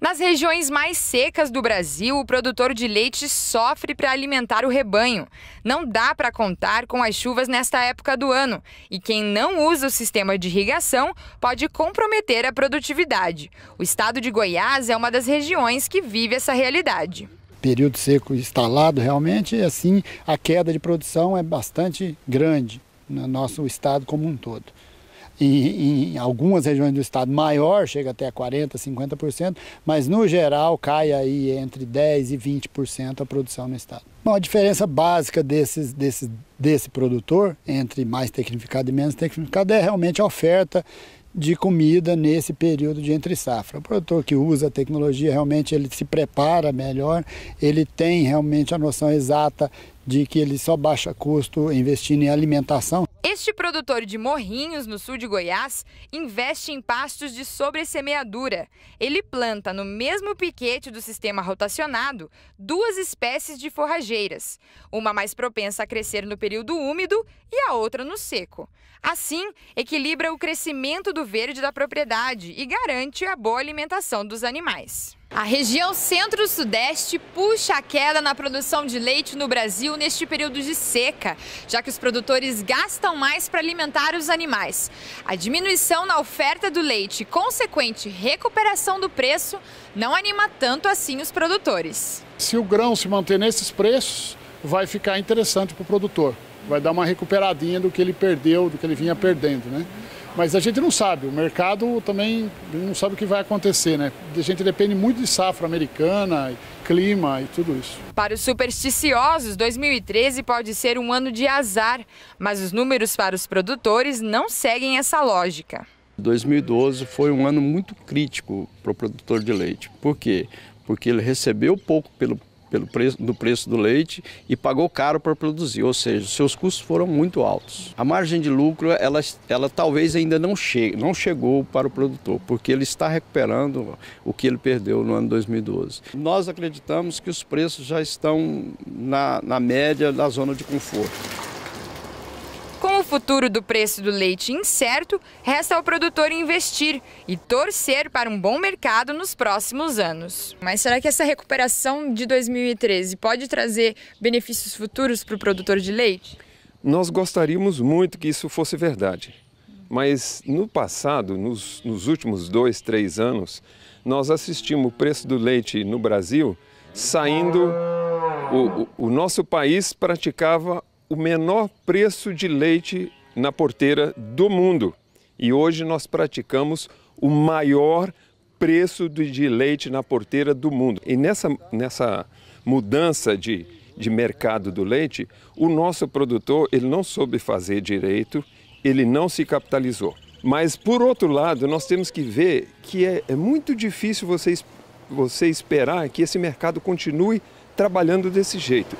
Nas regiões mais secas do Brasil, o produtor de leite sofre para alimentar o rebanho. Não dá para contar com as chuvas nesta época do ano, e quem não usa o sistema de irrigação pode comprometer a produtividade. O estado de Goiás é uma das regiões que vive essa realidade período seco instalado realmente, assim a queda de produção é bastante grande no nosso estado como um todo e, em algumas regiões do estado maior, chega até 40%, 50%, mas no geral cai aí entre 10% e 20% a produção no estado. Bom, a diferença básica desses, desse, desse produtor entre mais tecnificado e menos tecnificado é realmente a oferta de comida nesse período de entre safra. O produtor que usa a tecnologia realmente ele se prepara melhor, ele tem realmente a noção exata de que ele só baixa custo investindo em alimentação. Este produtor de morrinhos no sul de Goiás investe em pastos de sobressemeadura. Ele planta no mesmo piquete do sistema rotacionado duas espécies de forrageiras, uma mais propensa a crescer no período úmido e a outra no seco. Assim, equilibra o crescimento do verde da propriedade e garante a boa alimentação dos animais. A região centro-sudeste puxa a queda na produção de leite no Brasil neste período de seca, já que os produtores gastam mais para alimentar os animais. A diminuição na oferta do leite e consequente recuperação do preço não anima tanto assim os produtores. Se o grão se manter nesses preços, vai ficar interessante para o produtor. Vai dar uma recuperadinha do que ele perdeu, do que ele vinha perdendo, né? Mas a gente não sabe, o mercado também não sabe o que vai acontecer, né? A gente depende muito de safra americana, clima e tudo isso. Para os supersticiosos, 2013 pode ser um ano de azar, mas os números para os produtores não seguem essa lógica. 2012 foi um ano muito crítico para o produtor de leite. Por quê? Porque ele recebeu pouco pelo pelo preço, do preço do leite e pagou caro para produzir, ou seja, seus custos foram muito altos. A margem de lucro, ela, ela talvez ainda não, chegue, não chegou para o produtor, porque ele está recuperando o que ele perdeu no ano 2012. Nós acreditamos que os preços já estão na, na média da zona de conforto futuro do preço do leite incerto, resta ao produtor investir e torcer para um bom mercado nos próximos anos. Mas será que essa recuperação de 2013 pode trazer benefícios futuros para o produtor de leite? Nós gostaríamos muito que isso fosse verdade. Mas no passado, nos, nos últimos dois, três anos, nós assistimos o preço do leite no Brasil saindo. O, o, o nosso país praticava o menor preço de leite na porteira do mundo. E hoje nós praticamos o maior preço de leite na porteira do mundo. E nessa, nessa mudança de, de mercado do leite, o nosso produtor ele não soube fazer direito, ele não se capitalizou. Mas, por outro lado, nós temos que ver que é, é muito difícil você, você esperar que esse mercado continue trabalhando desse jeito.